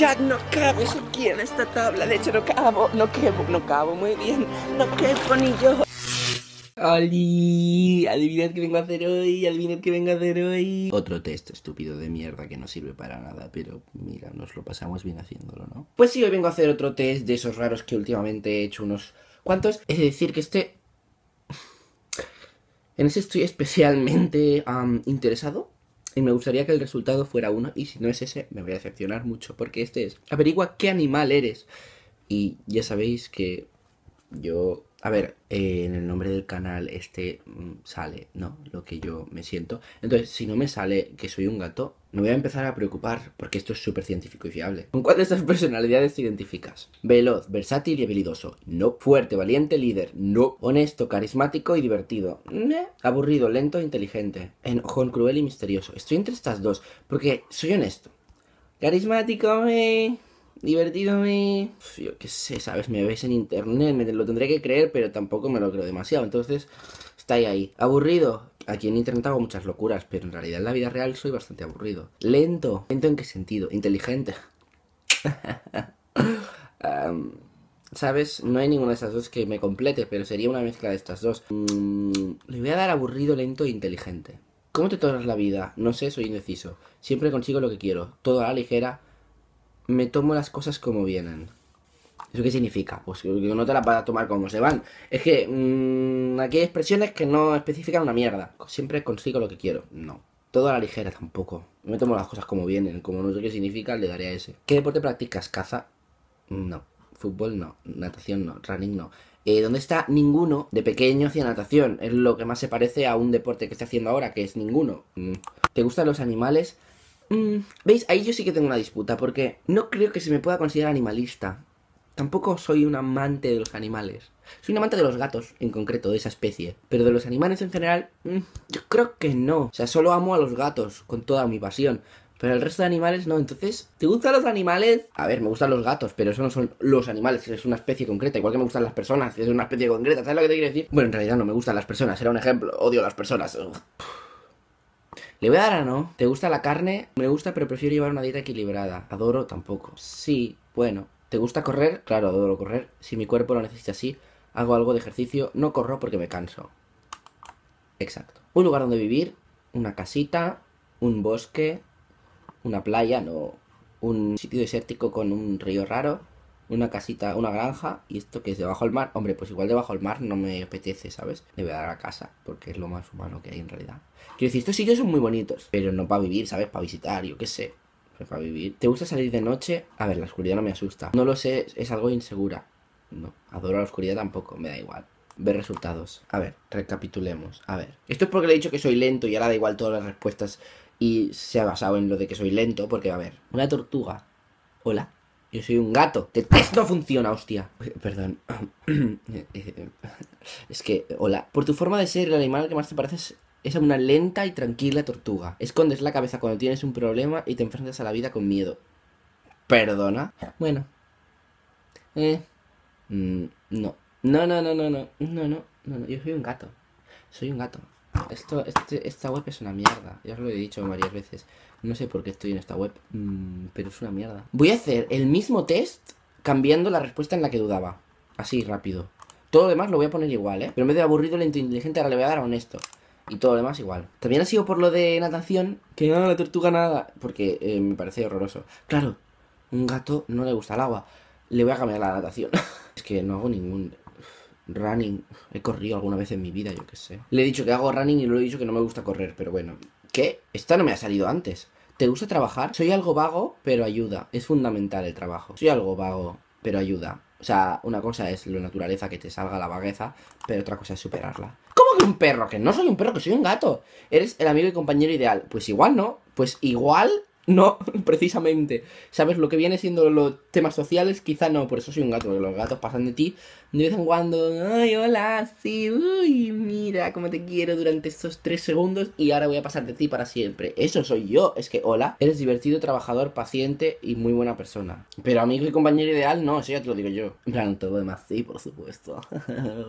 Ya no cabo aquí en esta tabla. De hecho, no cabo, no cabo, no cabo muy bien. No cabo ni yo. ¡Holi! Adivinad que vengo a hacer hoy, adivinad que vengo a hacer hoy. Otro test estúpido de mierda que no sirve para nada, pero mira, nos lo pasamos bien haciéndolo, ¿no? Pues sí, hoy vengo a hacer otro test de esos raros que últimamente he hecho unos cuantos. Es decir, que este... en ese estoy especialmente interesado y me gustaría que el resultado fuera uno. Y si no es ese, me voy a decepcionar mucho. Porque este es. Averigua qué animal eres. Y ya sabéis que yo a ver, eh, en el nombre del canal este mm, sale, ¿no? Lo que yo me siento. Entonces, si no me sale que soy un gato, me voy a empezar a preocupar porque esto es súper científico y fiable. ¿Con cuál de estas personalidades te identificas? Veloz, versátil y habilidoso. No. Fuerte, valiente, líder. No. Honesto, carismático y divertido. No. Mm, eh. Aburrido, lento e inteligente. Enojón, cruel y misterioso. Estoy entre estas dos porque soy honesto. Carismático, eh divertidome, pues, yo qué sé, ¿sabes? Me ves en internet, me lo tendré que creer, pero tampoco me lo creo demasiado. Entonces, está ahí, Aburrido. Aquí en internet hago muchas locuras, pero en realidad en la vida real soy bastante aburrido. Lento. ¿Lento en qué sentido? Inteligente. ¿Sabes? No hay ninguna de esas dos que me complete, pero sería una mezcla de estas dos. Mm, le voy a dar aburrido, lento e inteligente. ¿Cómo te tomas la vida? No sé, soy indeciso. Siempre consigo lo que quiero. Todo a la ligera me tomo las cosas como vienen. ¿Eso qué significa? Pues que no te las vas a tomar como se van. Es que mm, aquí hay expresiones que no especifican una mierda. Siempre consigo lo que quiero. No. Todo a la ligera tampoco. Me tomo las cosas como vienen. Como no sé qué significa, le daré a ese. ¿Qué deporte practicas? ¿Caza? No. Fútbol no. Natación no. Running no. Eh, ¿Dónde está ninguno? De pequeño hacia natación. Es lo que más se parece a un deporte que está haciendo ahora, que es ninguno. Mm. ¿Te gustan los animales? Mm. ¿Veis? Ahí yo sí que tengo una disputa, porque no creo que se me pueda considerar animalista. Tampoco soy un amante de los animales. Soy un amante de los gatos, en concreto, de esa especie. Pero de los animales en general, mm, yo creo que no. O sea, solo amo a los gatos con toda mi pasión. Pero el resto de animales no. Entonces, ¿te gustan los animales? A ver, me gustan los gatos, pero eso no son los animales, es una especie concreta. Igual que me gustan las personas, es una especie concreta. ¿Sabes lo que te quiero decir? Bueno, en realidad no me gustan las personas, era un ejemplo. Odio a las personas. Le voy a dar a no. ¿Te gusta la carne? Me gusta, pero prefiero llevar una dieta equilibrada. Adoro tampoco. Sí, bueno. ¿Te gusta correr? Claro, adoro correr. Si mi cuerpo lo necesita así, hago algo de ejercicio. No corro porque me canso. Exacto. Un lugar donde vivir, una casita, un bosque, una playa, no. Un sitio desértico con un río raro, una casita, una granja, y esto que es debajo del mar, hombre, pues igual debajo del mar no me apetece, ¿sabes? Le voy a dar a casa, porque es lo más humano que hay en realidad. Quiero decir, estos sitios son muy bonitos, pero no para vivir, ¿sabes? Para visitar, yo qué sé, pero para vivir. ¿Te gusta salir de noche? A ver, la oscuridad no me asusta. No lo sé, es algo insegura. No, adoro la oscuridad tampoco, me da igual ver resultados. A ver, recapitulemos. A ver. Esto es porque le he dicho que soy lento y ahora da igual todas las respuestas y se ha basado en lo de que soy lento, porque a ver, una tortuga. Hola. Yo soy un gato. ¡Te test no funciona, hostia! Perdón. Eh, eh, eh. es que, hola. Por tu forma de ser, el animal que más te parece es una lenta y tranquila tortuga. Escondes la cabeza cuando tienes un problema y te enfrentas a la vida con miedo. ¿Perdona? Bueno. Eh. Mm, no. No, no, no, no, no. No, no, no, no. Yo soy un gato. Soy un gato esto, este, esta web es una mierda. Ya os lo he dicho varias veces. No sé por qué estoy en esta web, mm, pero es una mierda. Voy a hacer el mismo test cambiando la respuesta en la que dudaba. Así, rápido. Todo lo demás lo voy a poner igual, ¿eh? Pero en vez de aburrido, lento, inteligente, ahora le voy a dar honesto. Y todo lo demás igual. También ha sido por lo de natación, que no, la tortuga nada, porque eh, me parece horroroso. Claro, un gato no le gusta el agua. Le voy a cambiar la natación. es que no hago ningún running. He corrido alguna vez en mi vida, yo que sé. Le he dicho que hago running y le he dicho que no me gusta correr, pero bueno. ¿Qué? Esta no me ha salido antes. ¿Te gusta trabajar? Soy algo vago, pero ayuda. Es fundamental el trabajo. Soy algo vago, pero ayuda. O sea, una cosa es la naturaleza que te salga la vagueza, pero otra cosa es superarla. ¿Cómo que un perro? Que no soy un perro, que soy un gato. Eres el amigo y compañero ideal. Pues igual no. Pues igual no, precisamente. ¿Sabes? Lo que viene siendo los temas sociales, quizá no, por eso soy un gato, porque los gatos pasan de ti de vez en cuando. ¡Ay, hola! Sí, uy, mira cómo te quiero durante estos tres segundos y ahora voy a pasar de ti para siempre. Eso soy yo. Es que, hola, eres divertido, trabajador, paciente y muy buena persona. Pero amigo y compañero ideal, no, eso ya te lo digo yo. En plan, todo demás, sí, por supuesto.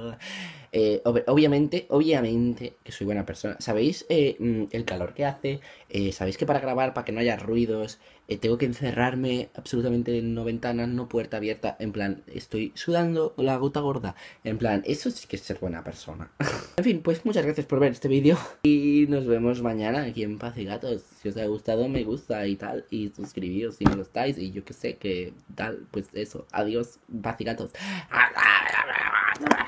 Eh, obviamente, obviamente que soy buena persona. ¿Sabéis eh, mm, el calor que hace? Eh, ¿Sabéis que para grabar, para que no haya ruidos, tengo que encerrarme absolutamente no ventanas, no puerta abierta? En plan, estoy sudando la gota gorda. En plan, eso sí que es ser buena persona. en fin, pues muchas gracias por ver este vídeo. Y nos vemos mañana aquí en Paz y Gatos. Si os ha gustado, me gusta y tal. Y suscribíos si no lo estáis. Y yo que sé que tal, pues eso. Adiós, Paz y Gatos.